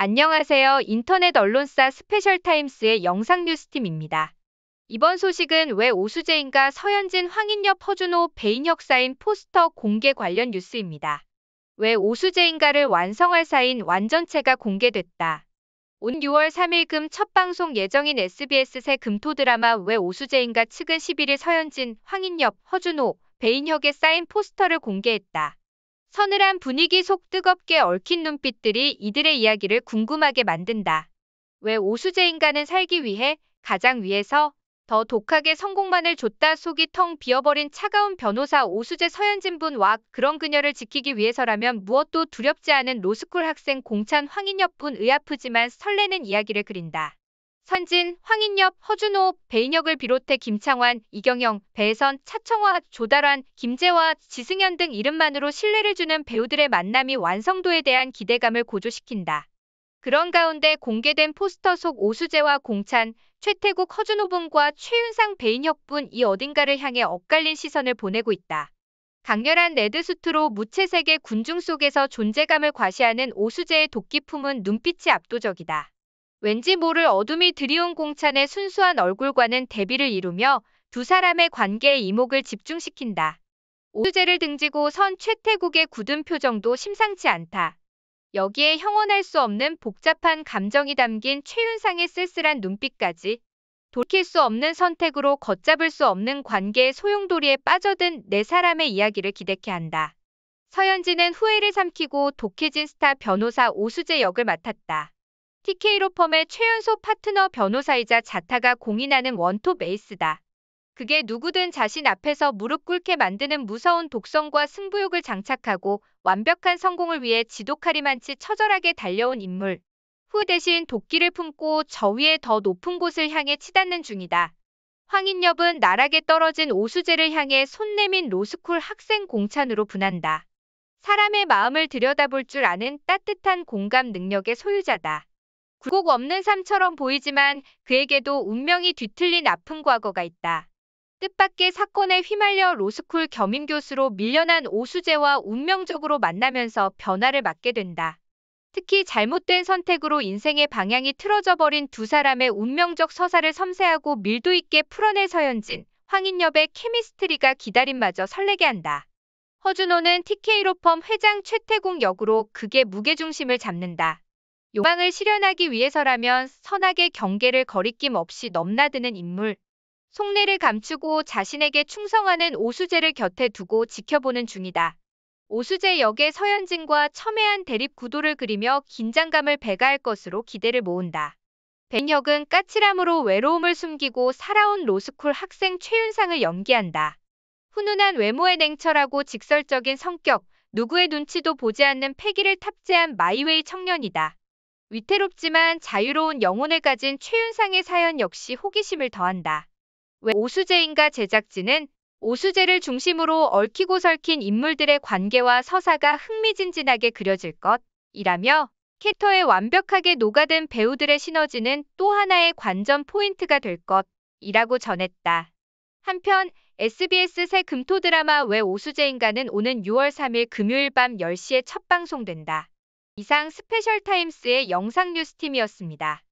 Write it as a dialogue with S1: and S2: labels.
S1: 안녕하세요. 인터넷 언론사 스페셜타임스의 영상뉴스팀입니다. 이번 소식은 왜 오수재인가 서현진, 황인엽허준호 배인혁 사인 포스터 공개 관련 뉴스입니다. 왜 오수재인가를 완성할 사인 완전체가 공개됐다. 온 6월 3일 금 첫 방송 예정인 SBS 새 금토 드라마 왜 오수재인가 측은 11일 서현진, 황인엽, 허준호, 배인혁의 사인 포스터를 공개했다. 서늘한 분위기 속 뜨겁게 얽힌 눈빛들이 이들의 이야기를 궁금하게 만든다. 왜 오수재 인간은 살기 위해 가장 위에서 더 독하게 성공만을 줬다 속이 텅 비어버린 차가운 변호사 오수재 서현진 분와 그런 그녀를 지키기 위해서라면 무엇도 두렵지 않은 로스쿨 학생 공찬 황인엽 분 의아프지만 설레는 이야기를 그린다. 선진, 황인엽, 허준호, 배인혁을 비롯해 김창완, 이경영, 배선, 혜 차청화, 조달환, 김재화, 지승현 등 이름만으로 신뢰를 주는 배우들의 만남이 완성도에 대한 기대감을 고조시킨다. 그런 가운데 공개된 포스터 속 오수재와 공찬, 최태국 허준호 분과 최윤상 배인혁 분이 어딘가를 향해 엇갈린 시선을 보내고 있다. 강렬한 레드수트로 무채색의 군중 속에서 존재감을 과시하는 오수재의 도끼품은 눈빛이 압도적이다. 왠지 모를 어둠이 드리운 공찬의 순수한 얼굴과는 대비를 이루며 두 사람의 관계에 이목을 집중시킨다. 오수제를 등지고 선 최태국의 굳은 표정도 심상치 않다. 여기에 형언할 수 없는 복잡한 감정이 담긴 최윤상의 쓸쓸한 눈빛까지 돌킬 수 없는 선택으로 걷잡을 수 없는 관계의 소용돌이에 빠져든 네 사람의 이야기를 기대케 한다. 서현진은 후회를 삼키고 독해진 스타 변호사 오수재 역을 맡았다. TK로펌의 최연소 파트너 변호사이자 자타가 공인하는 원톱 에이스다. 그게 누구든 자신 앞에서 무릎 꿇게 만드는 무서운 독성과 승부욕을 장착하고 완벽한 성공을 위해 지독하리만치 처절하게 달려온 인물. 후 대신 도끼를 품고 저 위에 더 높은 곳을 향해 치닫는 중이다. 황인엽은 나락에 떨어진 오수재를 향해 손 내민 로스쿨 학생 공찬으로 분한다. 사람의 마음을 들여다볼 줄 아는 따뜻한 공감 능력의 소유자다. 굴곡 없는 삶처럼 보이지만 그에게도 운명이 뒤틀린 아픈 과거가 있다. 뜻밖의 사건에 휘말려 로스쿨 겸임 교수로 밀려난 오수재와 운명적으로 만나면서 변화를 맞게 된다. 특히 잘못된 선택으로 인생의 방향이 틀어져 버린 두 사람의 운명적 서사를 섬세하고 밀도 있게 풀어낸 서현진, 황인엽의 케미스트리가 기다림마저 설레게 한다. 허준호는 TK로펌 회장 최태공 역으로 극의 무게중심을 잡는다. 욕망을 실현하기 위해서라면 선악의 경계를 거리낌 없이 넘나드는 인물, 속내를 감추고 자신에게 충성하는 오수재를 곁에 두고 지켜보는 중이다. 오수재 역의 서현진과 첨예한 대립 구도를 그리며 긴장감을 배가할 것으로 기대를 모은다. 백혁은 까칠함으로 외로움을 숨기고 살아온 로스쿨 학생 최윤상을 연기한다. 훈훈한 외모의 냉철하고 직설적인 성격, 누구의 눈치도 보지 않는 패기를 탑재한 마이웨이 청년이다. 위태롭지만 자유로운 영혼을 가진 최윤상의 사연 역시 호기심을 더한다. 왜 오수재인가 제작진은 오수재를 중심으로 얽히고 설킨 인물들의 관계와 서사가 흥미진진하게 그려질 것이라며 캐터에 완벽하게 녹아든 배우들의 시너지는 또 하나의 관전 포인트가 될 것이라고 전했다. 한편 SBS 새 금토 드라마 왜 오수재인가는 오는 6월 3일 금요일 밤 10시에 첫 방송된다. 이상 스페셜타임스의 영상 뉴스팀이었습니다.